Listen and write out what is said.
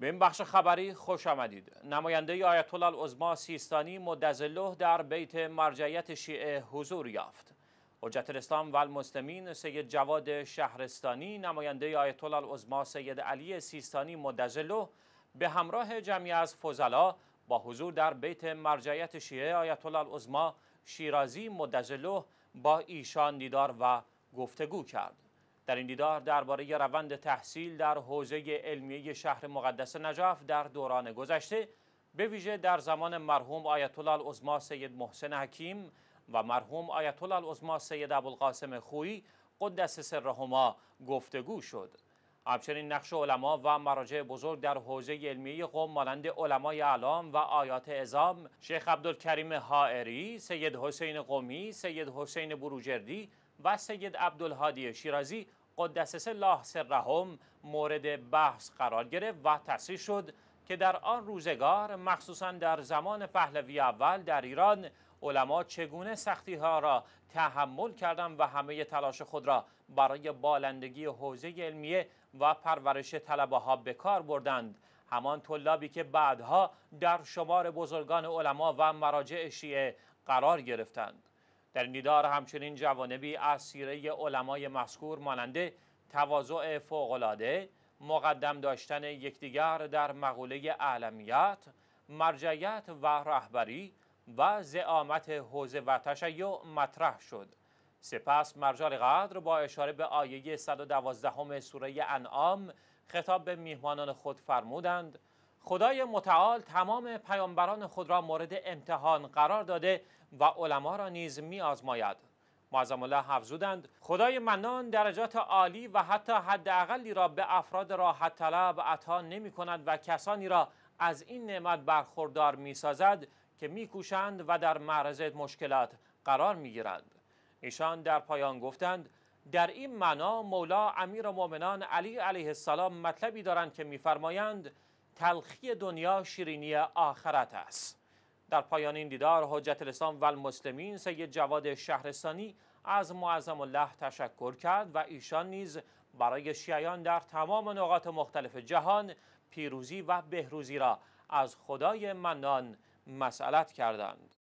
به این بخش خبری خوش آمدید نماینده آیت الله عظما سیستانی مدزله در بیت مرجعیت شیعه حضور یافت حجت الاسلام و سید جواد شهرستانی نماینده آیت الله عظما سید علی سیستانی مدزله به همراه جمعی از فضلا با حضور در بیت مرجعیت شیعه آیت الله شیرازی مدزله با ایشان دیدار و گفتگو کرد در این دیدار درباره روند تحصیل در حوزه علمیه شهر مقدس نجف در دوران گذشته به ویژه در زمان مرحوم آیت الله سید محسن حکیم و مرحوم آیت الله سید ابوالقاسم خویی قدس سرهما گفتگو شد همچنین نقش علما و مراجع بزرگ در حوزه علمی قوم مانند علمای علام و آیات ازام شیخ عبدالکریم حائری سید حسین قومی سید حسین بروجردی و سید عبدالهادی شیرازی قدسس الله سرهم مورد بحث قرار گرفت و تصریح شد که در آن روزگار مخصوصا در زمان پهلوی اول در ایران علما چگونه سختی ها را تحمل کردند و همه تلاش خود را برای بالندگی حوزه علمیه و پرورش طلبه ها به کار بردند همان طلابی که بعدها در شمار بزرگان علما و مراجع شیعه قرار گرفتند در این دیدار همچنین جوانبی از سیره علمای مذکور ماننده تواضع فوقالعاده مقدم داشتن یکدیگر در مقوله اعلمیت مرجعیت و رهبری و زعامت حوزه و تشیع مطرح شد سپس مرجال قدر با اشاره به آیه 112 سوره انعام خطاب به میهمانان خود فرمودند خدای متعال تمام پیامبران خود را مورد امتحان قرار داده و علما را نیز می آزماید معظم الله حفظودند خدای منان درجات عالی و حتی حداقلی را به افراد راحت طلب عطا نمی کند و کسانی را از این نعمت برخوردار می سازد که میکوشند و در معرض مشکلات قرار می گیرند. ایشان در پایان گفتند در این معنا مولا امیر مؤمنان علی علیه السلام مطلبی دارند که میفرمایند تلخی دنیا شیرینی آخرت است در پایان این دیدار حجت الاسلام و المسلمین سید جواد شهرستانی از معظم الله تشکر کرد و ایشان نیز برای شیعیان در تمام نقاط مختلف جهان پیروزی و بهروزی را از خدای منان مسئلت کردند